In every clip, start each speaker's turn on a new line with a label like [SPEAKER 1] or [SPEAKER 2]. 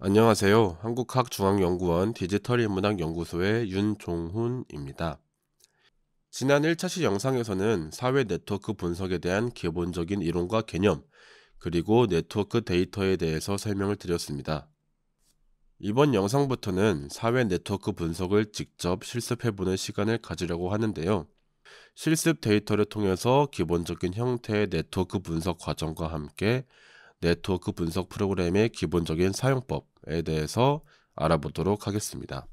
[SPEAKER 1] 안녕하세요. 한국학중앙연구원 디지털인문학연구소의 윤종훈입니다. 지난 1차시 영상에서는 사회 네트워크 분석에 대한 기본적인 이론과 개념, 그리고 네트워크 데이터에 대해서 설명을 드렸습니다. 이번 영상부터는 사회 네트워크 분석을 직접 실습해보는 시간을 가지려고 하는데요. 실습 데이터를 통해서 기본적인 형태의 네트워크 분석 과정과 함께 네트워크 분석 프로그램의 기본적인 사용법에 대해서 알아보도록 하겠습니다.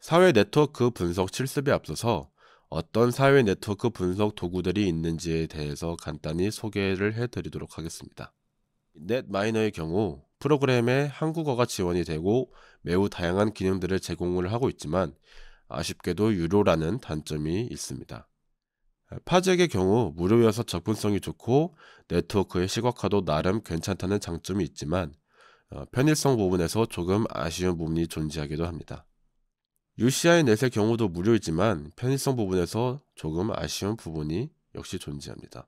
[SPEAKER 1] 사회 네트워크 분석 실습에 앞서서 어떤 사회 네트워크 분석 도구들이 있는지에 대해서 간단히 소개를 해드리도록 하겠습니다. 넷마이너의 경우 프로그램에 한국어가 지원이 되고 매우 다양한 기능들을 제공을 하고 있지만 아쉽게도 유료라는 단점이 있습니다. 파잭의 경우 무료여서 접근성이 좋고 네트워크의 시각화도 나름 괜찮다는 장점이 있지만 어, 편의성 부분에서 조금 아쉬운 부분이 존재하기도 합니다. UCI 넷의 경우도 무료이지만 편의성 부분에서 조금 아쉬운 부분이 역시 존재합니다.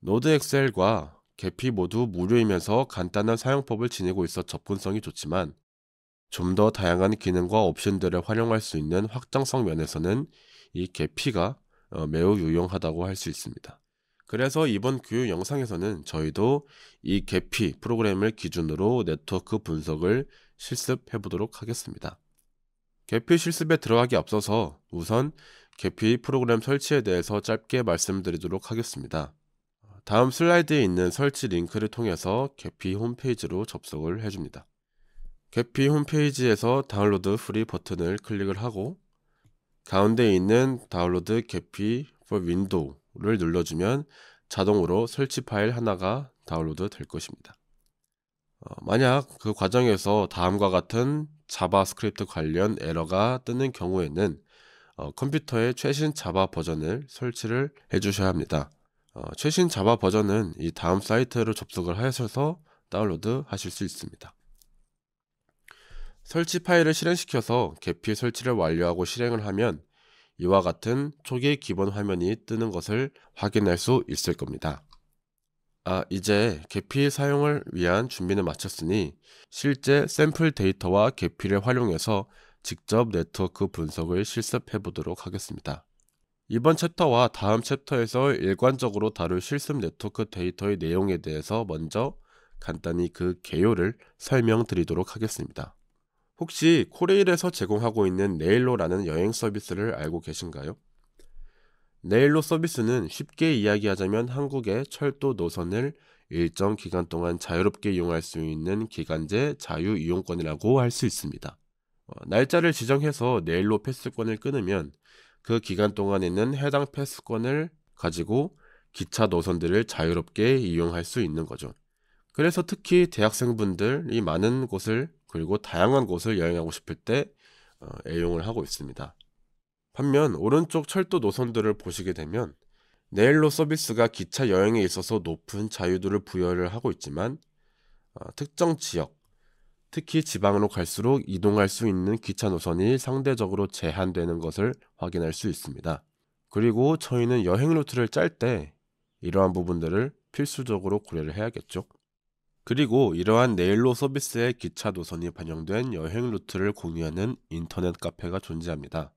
[SPEAKER 1] 노드 엑셀과 개피 모두 무료이면서 간단한 사용법을 지니고 있어 접근성이 좋지만 좀더 다양한 기능과 옵션들을 활용할 수 있는 확장성 면에서는 이 개피가 어, 매우 유용하다고 할 수 있습니다. 그래서 이번 교육 그 영상에서는 저희도 이 개피 프로그램을 기준으로 네트워크 분석을 실습해 보도록 하겠습니다. 개피 실습에 들어가기 앞서서 우선 개피 프로그램 설치에 대해서 짧게 말씀드리도록 하겠습니다. 다음 슬라이드에 있는 설치 링크를 통해서 개피 홈페이지로 접속을 해줍니다. 개피 홈페이지에서 다운로드 프리 버튼을 클릭을 하고 가운데 있는 다운로드 개피 for 윈도우를 눌러주면 자동으로 설치 파일 하나가 다운로드 될 것입니다. 어, 만약 그 과정에서 다음과 같은 자바스크립트 관련 에러가 뜨는 경우에는 어, 컴퓨터의 최신 자바 버전을 설치를 해주셔야 합니다. 어, 최신 자바 버전은 이 다음 사이트로 접속을 하셔서 다운로드 하실 수 있습니다. 설치 파일을 실행시켜서 개피 설치를 완료하고 실행을 하면 이와 같은 초기 기본 화면이 뜨는 것을 확인할 수 있을 겁니다. 아, 이제 개피 사용을 위한 준비는 마쳤으니 실제 샘플 데이터와 개피를 활용해서 직접 네트워크 분석을 실습해 보도록 하겠습니다. 이번 챕터와 다음 챕터에서 일관적으로 다룰 실습 네트워크 데이터의 내용에 대해서 먼저 간단히 그 개요를 설명드리도록 하겠습니다. 혹시 코레일에서 제공하고 있는 네일로라는 여행 서비스를 알고 계신가요? 네일로 서비스는 쉽게 이야기하자면 한국의 철도 노선을 일정 기간 동안 자유롭게 이용할 수 있는 기간제 자유 이용권이라고 할 수 있습니다. 어, 날짜를 지정해서 네일로 패스권을 끊으면 그 기간 동안에는 해당 패스권을 가지고 기차 노선들을 자유롭게 이용할 수 있는 거죠. 그래서 특히 대학생분들이 많은 곳을 그리고 다양한 곳을 여행하고 싶을 때 어, 애용을 하고 있습니다. 반면 오른쪽 철도 노선들을 보시게 되면 네일로 서비스가 기차 여행에 있어서 높은 자유도를 부여를 하고 있지만 어, 특정 지역, 특히 지방으로 갈수록 이동할 수 있는 기차 노선이 상대적으로 제한되는 것을 확인할 수 있습니다. 그리고 저희는 여행 루트를 짤 때 이러한 부분들을 필수적으로 고려를 해야겠죠. 그리고 이러한 네일로 서비스의 기차 노선이 반영된 여행 루트를 공유하는 인터넷 카페가 존재합니다.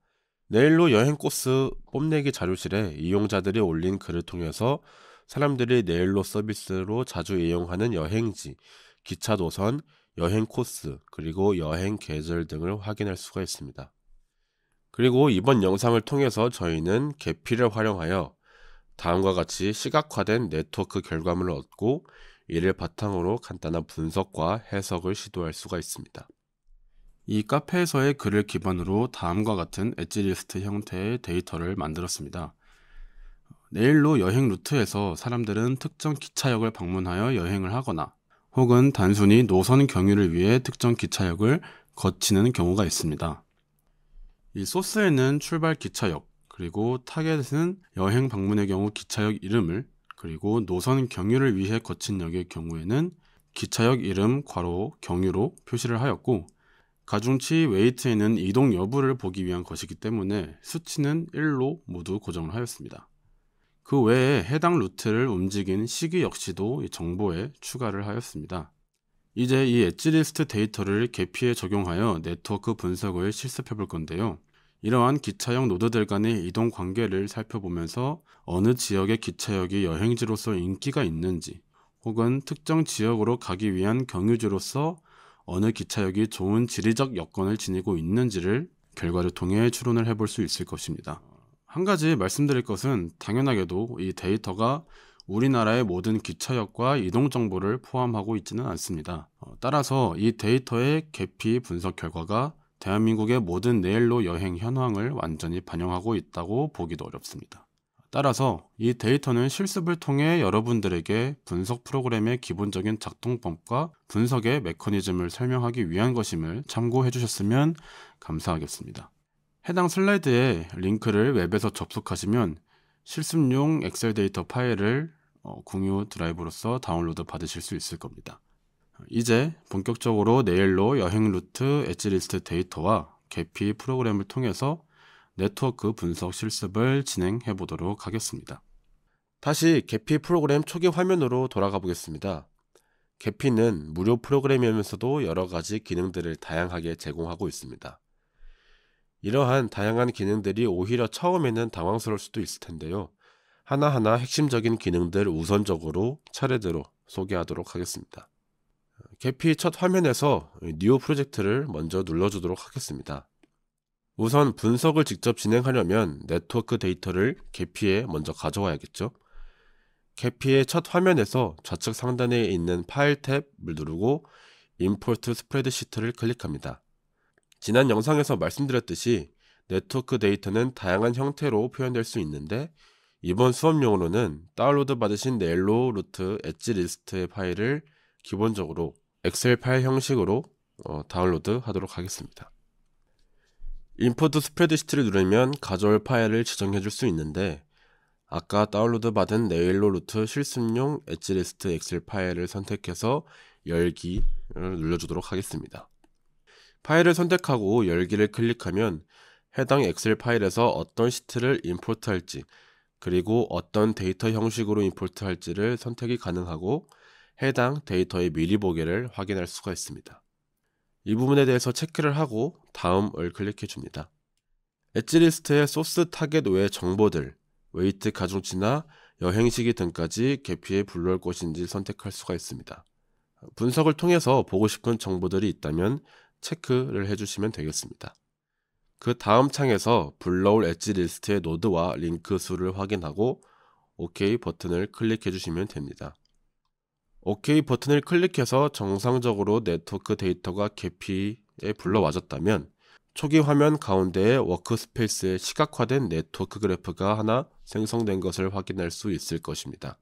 [SPEAKER 1] 네일로 여행 코스 뽐내기 자료실에 이용자들이 올린 글을 통해서 사람들이 네일로 서비스로 자주 이용하는 여행지, 기차 노선, 여행 코스, 그리고 여행 계절 등을 확인할 수가 있습니다. 그리고 이번 영상을 통해서 저희는 계피를 활용하여 다음과 같이 시각화된 네트워크 결과물을 얻고 이를 바탕으로 간단한 분석과 해석을 시도할 수가 있습니다. 이 카페에서의 글을 기반으로 다음과 같은 엣지리스트 형태의 데이터를 만들었습니다. 내일로 여행 루트에서 사람들은 특정 기차역을 방문하여 여행을 하거나 혹은 단순히 노선 경유를 위해 특정 기차역을 거치는 경우가 있습니다. 이 소스에는 출발 기차역, 그리고 타겟은 여행 방문의 경우 기차역 이름을 그리고 노선 경유를 위해 거친 역의 경우에는 기차역 이름 괄호 경유로 표시를 하였고 가중치 웨이트에는 이동 여부를 보기 위한 것이기 때문에 수치는 1로 모두 고정을 하였습니다. 그 외에 해당 루트를 움직인 시기 역시도 정보에 추가를 하였습니다. 이제 이 엣지리스트 데이터를 계피에 적용하여 네트워크 분석을 실습해 볼 건데요. 이러한 기차역 노드들 간의 이동 관계를 살펴보면서 어느 지역의 기차역이 여행지로서 인기가 있는지 혹은 특정 지역으로 가기 위한 경유지로서 어느 기차역이 좋은 지리적 여건을 지니고 있는지를 결과를 통해 추론을 해볼 수 있을 것입니다. 한 가지 말씀드릴 것은 당연하게도 이 데이터가 우리나라의 모든 기차역과 이동 정보를 포함하고 있지는 않습니다. 어, 따라서 이 데이터의 개피 분석 결과가 대한민국의 모든 내일로 여행 현황을 완전히 반영하고 있다고 보기도 어렵습니다. 따라서 이 데이터는 실습을 통해 여러분들에게 분석 프로그램의 기본적인 작동법과 분석의 메커니즘을 설명하기 위한 것임을 참고해 주셨으면 감사하겠습니다. 해당 슬라이드에 링크를 웹에서 접속하시면 실습용 엑셀 데이터 파일을 어, 공유 드라이브로서 다운로드 받으실 수 있을 겁니다. 이제 본격적으로 네일로 여행 루트 엣지리스트 데이터와 개피 프로그램을 통해서 네트워크 분석 실습을 진행해 보도록 하겠습니다. 다시 개피 프로그램 초기 화면으로 돌아가 보겠습니다. 개피는 무료 프로그램이면서도 여러 가지 기능들을 다양하게 제공하고 있습니다. 이러한 다양한 기능들이 오히려 처음에는 당황스러울 수도 있을 텐데요. 하나하나 핵심적인 기능들 우선적으로 차례대로 소개하도록 하겠습니다. 개피 첫 화면에서 뉴 프로젝트를 먼저 눌러주도록 하겠습니다. 우선 분석을 직접 진행하려면 네트워크 데이터를 개피에 먼저 가져와야겠죠. 개피의 첫 화면에서 좌측 상단에 있는 파일 탭을 누르고 Import s p r e a d s h e e t 를 클릭합니다. 지난 영상에서 말씀드렸듯이 네트워크 데이터는 다양한 형태로 표현될 수 있는데 이번 수업용으로는 다운로드 받으신 넬로 루트 엣지 리스트의 파일을 기본적으로 엑셀 파일 형식으로 어, 다운로드 하도록 하겠습니다. 인포트 스프레드시트를 누르면 가져올 파일을 지정해 줄 수 있는데 아까 다운로드 받은 네일로 루트 실습용 엣지리스트 엑셀 파일을 선택해서 열기를 눌러주도록 하겠습니다. 파일을 선택하고 열기를 클릭하면 해당 엑셀 파일에서 어떤 시트를 임포트할지 그리고 어떤 데이터 형식으로 임포트할지를 선택이 가능하고 해당 데이터의 미리 보기를 확인할 수가 있습니다. 이 부분에 대해서 체크를 하고 다음을 클릭해 줍니다. 엣지 리스트의 소스 타겟 외 정보들, 웨이트 가중치나 여행 시기 등까지 개피에 불러올 것인지 선택할 수가 있습니다. 분석을 통해서 보고 싶은 정보들이 있다면 체크를 해주시면 되겠습니다. 그 다음 창에서 불러올 엣지 리스트의 노드와 링크 수를 확인하고 OK 버튼을 클릭해 주시면 됩니다. OK 버튼을 클릭해서 정상적으로 네트워크 데이터가 개피에 불러와졌다면 초기 화면 가운데에 워크스페이스에 시각화된 네트워크 그래프가 하나 생성된 것을 확인할 수 있을 것입니다.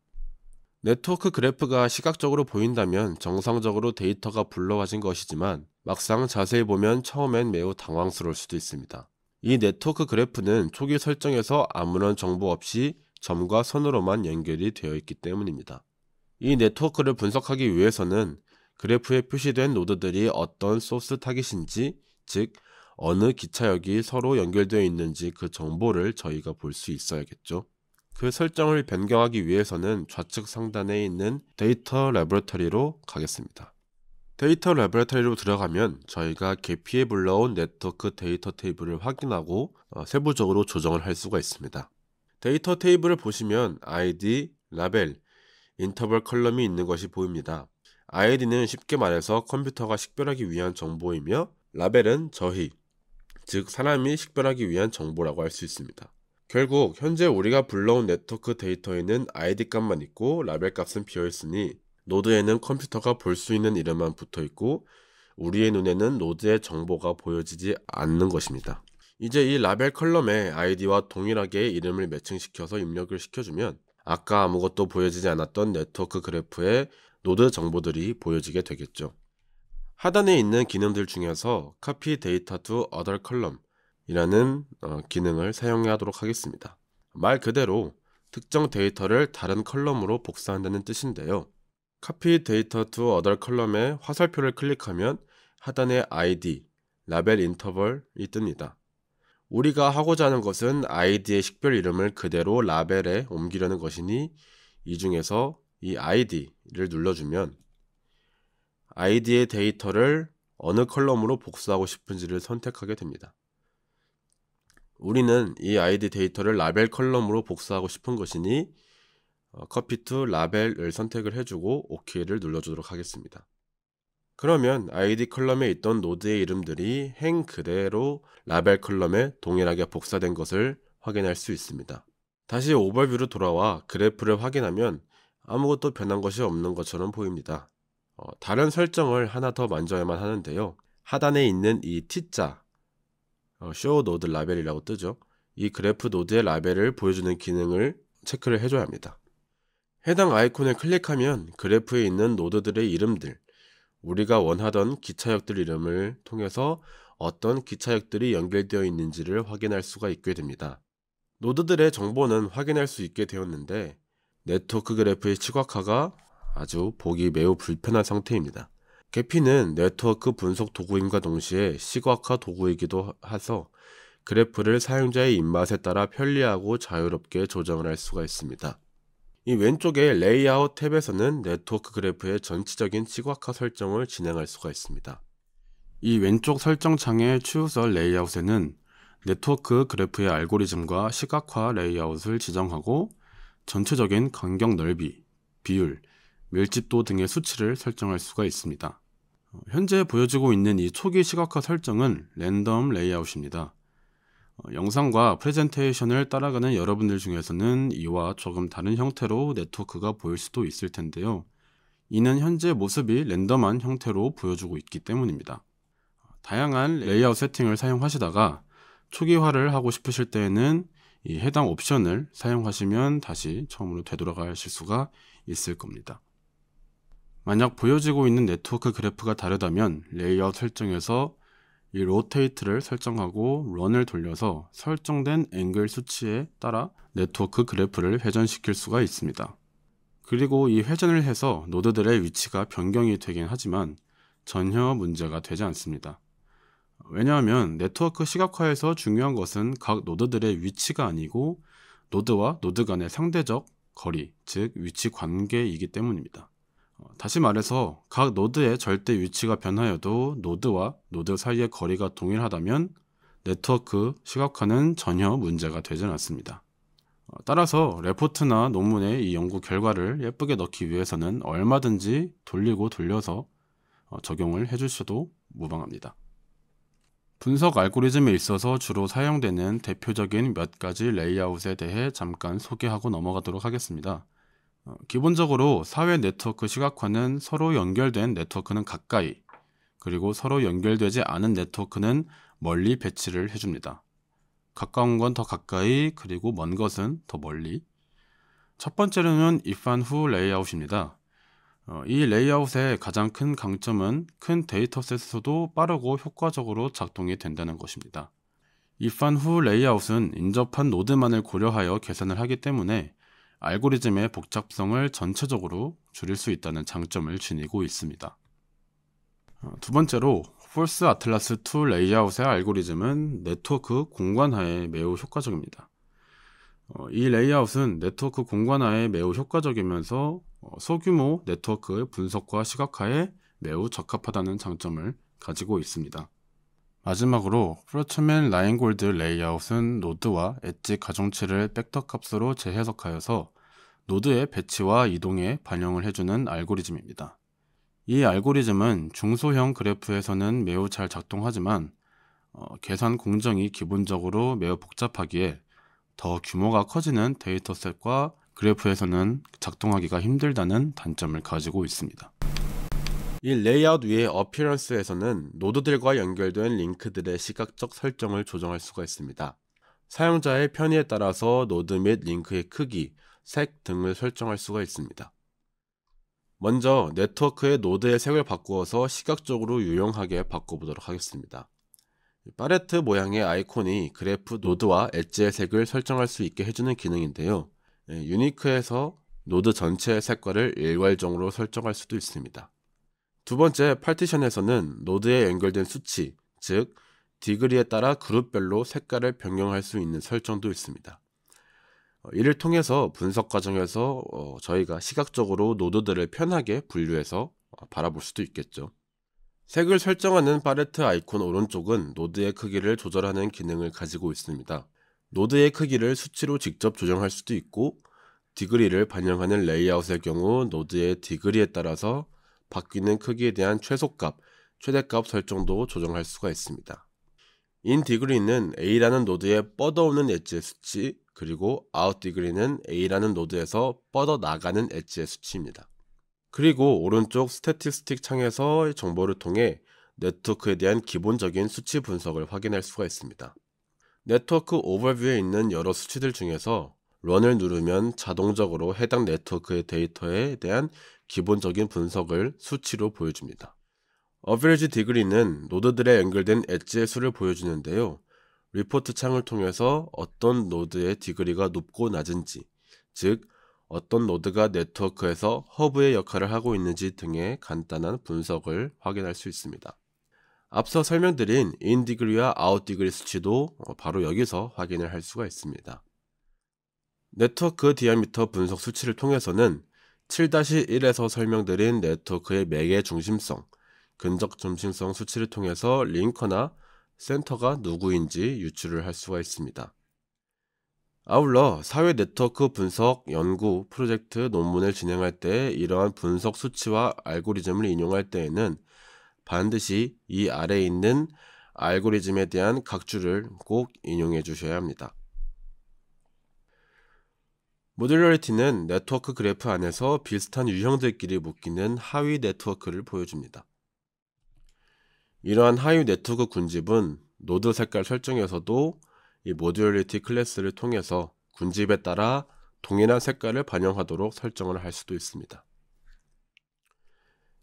[SPEAKER 1] 네트워크 그래프가 시각적으로 보인다면 정상적으로 데이터가 불러와진 것이지만 막상 자세히 보면 처음엔 매우 당황스러울 수도 있습니다. 이 네트워크 그래프는 초기 설정에서 아무런 정보 없이 점과 선으로만 연결이 되어 있기 때문입니다. 이 네트워크를 분석하기 위해서는 그래프에 표시된 노드들이 어떤 소스 타깃인지, 즉 어느 기차역이 서로 연결되어 있는지 그 정보를 저희가 볼 수 있어야겠죠. 그 설정을 변경하기 위해서는 좌측 상단에 있는 데이터 레버터리로 가겠습니다. 데이터 레버터리로 들어가면 저희가 개피에 불러온 네트워크 데이터 테이블을 확인하고 어, 세부적으로 조정을 할 수가 있습니다. 데이터 테이블을 보시면 id, 라벨, 인터벌 컬럼이 있는 것이 보입니다. ID는 쉽게 말해서 컴퓨터가 식별하기 위한 정보이며 라벨은 저희, 즉 사람이 식별하기 위한 정보라고 할 수 있습니다. 결국 현재 우리가 불러온 네트워크 데이터에는 ID 값만 있고 라벨 값은 비어있으니 노드에는 컴퓨터가 볼 수 있는 이름만 붙어있고 우리의 눈에는 노드의 정보가 보여지지 않는 것입니다. 이제 이 라벨 컬럼에 아이디와 동일하게 이름을 매칭시켜서 입력을 시켜주면 아까 아무것도 보여지지 않았던 네트워크 그래프의 노드 정보들이 보여지게 되겠죠. 하단에 있는 기능들 중에서 Copy Data to Other Column 이라는 어, 기능을 사용 하도록 하겠습니다. 말 그대로 특정 데이터를 다른 컬럼으로 복사한다는 뜻인데요. Copy Data to Other 컬럼의 화살표를 클릭하면 하단에 ID, 라벨 인터벌이 뜹니다. 우리가 하고자 하는 것은 아이디의 식별 이름을 그대로 라벨에 옮기려는 것이니 이 중에서 이 아이디를 눌러주면 아이디의 데이터를 어느 컬럼으로 복수하고 싶은지를 선택하게 됩니다. 우리는 이 아이디 데이터를 라벨 컬럼으로 복수하고 싶은 것이니 커피 어, 투 라벨을 선택을 해주고 OK를 눌러주도록 하겠습니다. 그러면 id 컬럼에 있던 노드의 이름들이 행 그대로 라벨 컬럼에 동일하게 복사된 것을 확인할 수 있습니다. 다시 오버뷰로 돌아와 그래프를 확인하면 아무것도 변한 것이 없는 것처럼 보입니다. 어, 다른 설정을 하나 더 만져야만 하는데요. 하단에 있는 이 T자 어, show node 라벨이라고 뜨죠. 이 그래프 노드의 라벨을 보여주는 기능을 체크를 해줘야 합니다. 해당 아이콘을 클릭하면 그래프에 있는 노드들의 이름들 우리가 원하던 기차역들 이름을 통해서 어떤 기차역들이 연결되어 있는지를 확인할 수가 있게 됩니다. 노드들의 정보는 확인할 수 있게 되었는데 네트워크 그래프의 시각화가 아주 보기 매우 불편한 상태입니다. 개피는 네트워크 분석 도구임과 동시에 시각화 도구이기도 하서 그래프를 사용자의 입맛에 따라 편리하고 자유롭게 조정을 할 수가 있습니다. 이 왼쪽의 레이아웃 탭에서는 네트워크 그래프의 전체적인 시각화 설정을 진행할 수가 있습니다. 이 왼쪽 설정 창의 추후설 레이아웃에는 네트워크 그래프의 알고리즘과 시각화 레이아웃을 지정하고 전체적인 간격 넓이, 비율, 밀집도 등의 수치를 설정할 수가 있습니다. 현재 보여지고 있는 이 초기 시각화 설정은 랜덤 레이아웃입니다. 어, 영상과 프레젠테이션을 따라가는 여러분들 중에서는 이와 조금 다른 형태로 네트워크가 보일 수도 있을 텐데요. 이는 현재 모습이 랜덤한 형태로 보여주고 있기 때문입니다. 다양한 레이아웃 세팅을 사용하시다가 초기화를 하고 싶으실 때에는 이 해당 옵션을 사용하시면 다시 처음으로 되돌아가실 수가 있을 겁니다. 만약 보여지고 있는 네트워크 그래프가 다르다면 레이아웃 설정에서 이 로테이트를 설정하고 런을 돌려서 설정된 앵글 수치에 따라 네트워크 그래프를 회전시킬 수가 있습니다. 그리고 이 회전을 해서 노드들의 위치가 변경이 되긴 하지만 전혀 문제가 되지 않습니다. 왜냐하면 네트워크 시각화에서 중요한 것은 각 노드들의 위치가 아니고 노드와 노드 간의 상대적 거리, 즉 위치 관계이기 때문입니다. 어, 다시 말해서 각 노드의 절대 위치가 변하여도 노드와 노드 사이의 거리가 동일하다면 네트워크 시각화는 전혀 문제가 되지 않습니다. 어, 따라서 레포트나 논문에 이 연구 결과를 예쁘게 넣기 위해서는 얼마든지 돌리고 돌려서 어, 적용을 해주셔도 무방합니다. 분석 알고리즘에 있어서 주로 사용되는 대표적인 몇 가지 레이아웃에 대해 잠깐 소개하고 넘어가도록 하겠습니다. 어, 기본적으로 사회 네트워크 시각화는 서로 연결된 네트워크는 가까이, 그리고 서로 연결되지 않은 네트워크는 멀리 배치를 해줍니다. 가까운 건 더 가까이, 그리고 먼 것은 더 멀리. 첫 번째로는 입 f 후 레이아웃입니다. 이 레이아웃의 가장 큰 강점은 큰 데이터셋에서도 빠르고 효과적으로 작동이 된다는 것입니다. 입 f 후 레이아웃은 인접한 노드만을 고려하여 계산을 하기 때문에 알고리즘의 복잡성을 전체적으로 줄일 수 있다는 장점을 지니고 있습니다. 어, 두 번째로 폴스 아틀라스 2 레이아웃의 알고리즘은 네트워크 공간화에 매우 효과적입니다. 어, 이 레이아웃은 네트워크 공간화에 매우 효과적이면서 어, 소규모 네트워크 의 분석과 시각화에 매우 적합하다는 장점을 가지고 있습니다. 마지막으로 프로츠맨 라인골드 레이아웃은 노드와 엣지 가중치를 백터 값으로 재해석하여서 노드의 배치와 이동에 반영을 해주는 알고리즘입니다. 이 알고리즘은 중소형 그래프에서는 매우 잘 작동하지만 어, 계산 공정이 기본적으로 매우 복잡하기에 더 규모가 커지는 데이터셋과 그래프에서는 작동하기가 힘들다는 단점을 가지고 있습니다. 이 레이아웃 위의 어피런스에서는 노드들과 연결된 링크들의 시각적 설정을 조정할 수가 있습니다. 사용자의 편의에 따라서 노드 및 링크의 크기, 색 등을 설정할 수가 있습니다. 먼저 네트워크의 노드의 색을 바꾸어서 시각적으로 유용하게 바꿔보도록 하겠습니다. 팔레트 모양의 아이콘이 그래프 노드와 엣지의 색을 설정할 수 있게 해주는 기능인데요. 예, 유니크에서 노드 전체의 색깔을 일괄적으로 설정할 수도 있습니다. 두 번째 파티션에서는 노드에 연결된 수치, 즉 디그리에 따라 그룹별로 색깔을 변경할 수 있는 설정도 있습니다. 어, 이를 통해서 분석 과정에서 어, 저희가 시각적으로 노드들을 편하게 분류해서 어, 바라볼 수도 있겠죠. 색을 설정하는 팔레트 아이콘 오른쪽은 노드의 크기를 조절하는 기능을 가지고 있습니다. 노드의 크기를 수치로 직접 조정할 수도 있고 디그리를 반영하는 레이아웃의 경우 노드의 디그리에 따라서 바뀌는 크기에 대한 최소값, 최대값 설정도 조정할 수가 있습니다. 인디그리는 A라는 노드에 뻗어오는 엣지의 수치, 그리고 아웃디그리는 A라는 노드에서 뻗어나가는 엣지의 수치입니다. 그리고 오른쪽 스태티스틱 창에서 정보를 통해 네트워크에 대한 기본적인 수치 분석을 확인할 수가 있습니다. 네트워크 오버뷰에 있는 여러 수치들 중에서 런을 누르면 자동적으로 해당 네트워크의 데이터에 대한 기본적인 분석을 수치로 보여줍니다. Average d e g r e e 는 노드들에 연결된 엣지의 수를 보여주는데요. 리포트 창을 통해서 어떤 노드의 디그리가 높고 낮은지, 즉 어떤 노드가 네트워크에서 허브의 역할을 하고 있는지 등의 간단한 분석을 확인할 수 있습니다. 앞서 설명드린 인디그리와 아웃디그리 수치도 바로 여기서 확인을 할 수가 있습니다. 네트워크 디아미터 분석 수치를 통해서는 7-1에서 설명드린 네트워크의 매개 중심성, 근적 중심성 수치를 통해서 링커나 센터가 누구인지 유출을할 수가 있습니다. 아울러 사회 네트워크 분석 연구 프로젝트 논문을 진행할 때 이러한 분석 수치와 알고리즘을 인용할 때에는 반드시 이 아래에 있는 알고리즘에 대한 각주를 꼭 인용해 주셔야 합니다. 모듈러리티는 네트워크 그래프 안에서 비슷한 유형들끼리 묶이는 하위 네트워크를 보여줍니다. 이러한 하위 네트워크 군집은 노드 색깔 설정에서도 이 모듈러리티 클래스를 통해서 군집에 따라 동일한 색깔을 반영하도록 설정을 할 수도 있습니다.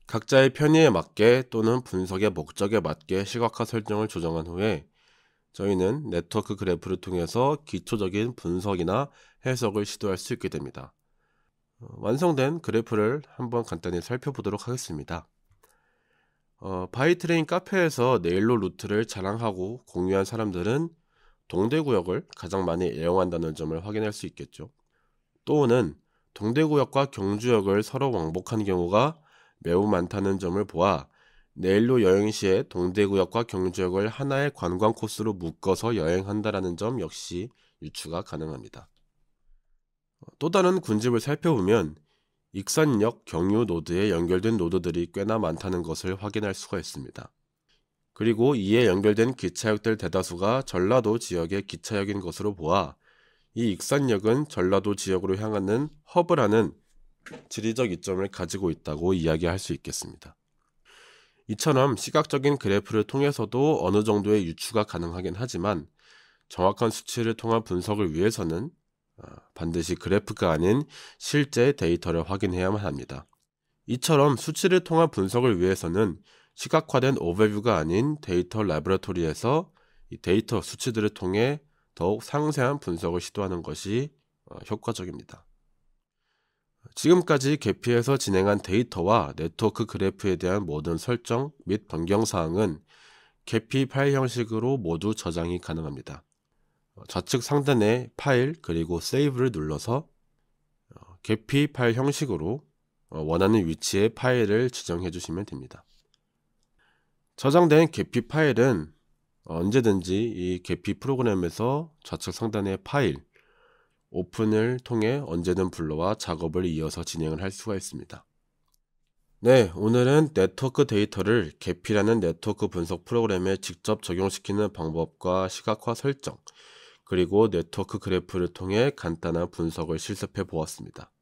[SPEAKER 1] 각자의 편의에 맞게 또는 분석의 목적에 맞게 시각화 설정을 조정한 후에 저희는 네트워크 그래프를 통해서 기초적인 분석이나 해석을 시도할 수 있게 됩니다. 어, 완성된 그래프를 한번 간단히 살펴보도록 하겠습니다. 어, 바이트레인 카페에서 네일로 루트를 자랑하고 공유한 사람들은 동대구역을 가장 많이 애용한다는 점을 확인할 수 있겠죠. 또는 동대구역과 경주역을 서로 왕복한 경우가 매우 많다는 점을 보아 내일로 여행 시에 동대구역과 경주역을 하나의 관광 코스로 묶어서 여행한다라는 점 역시 유추가 가능합니다. 어, 또 다른 군집을 살펴보면 익산역 경유 노드에 연결된 노드들이 꽤나 많다는 것을 확인할 수가 있습니다. 그리고 이에 연결된 기차역들 대다수가 전라도 지역의 기차역인 것으로 보아 이 익산역은 전라도 지역으로 향하는 허브라는 지리적 이점을 가지고 있다고 이야기할 수 있겠습니다. 이처럼 시각적인 그래프를 통해서도 어느 정도의 유추가 가능하긴 하지만 정확한 수치를 통한 분석을 위해서는 아, 반드시 그래프가 아닌 실제 데이터를 확인해야만 합니다. 이처럼 수치를 통한 분석을 위해서는 시각화된 오버뷰가 아닌 데이터 라브라토리에서 데이터 수치들을 통해 더욱 상세한 분석을 시도하는 것이 어, 효과적입니다. 지금까지 개피에서 진행한 데이터와 네트워크 그래프에 대한 모든 설정 및 변경 사항은 개피 파일 형식으로 모두 저장이 가능합니다. 어, 좌측 상단에 파일 그리고 세이브를 눌러서 어, 개피 파일 형식으로 어, 원하는 위치의 파일을 지정해 주시면 됩니다. 저장된 개피 파일은 언제든지 이 개피 프로그램에서 좌측 상단의 파일 오픈을 통해 언제든 불러와 작업을 이어서 진행을 할 수가 있습니다. 네, 오늘은 네트워크 데이터를 개피라는 네트워크 분석 프로그램에 직접 적용시키는 방법과 시각화 설정, 그리고 네트워크 그래프를 통해 간단한 분석을 실습해 보았습니다.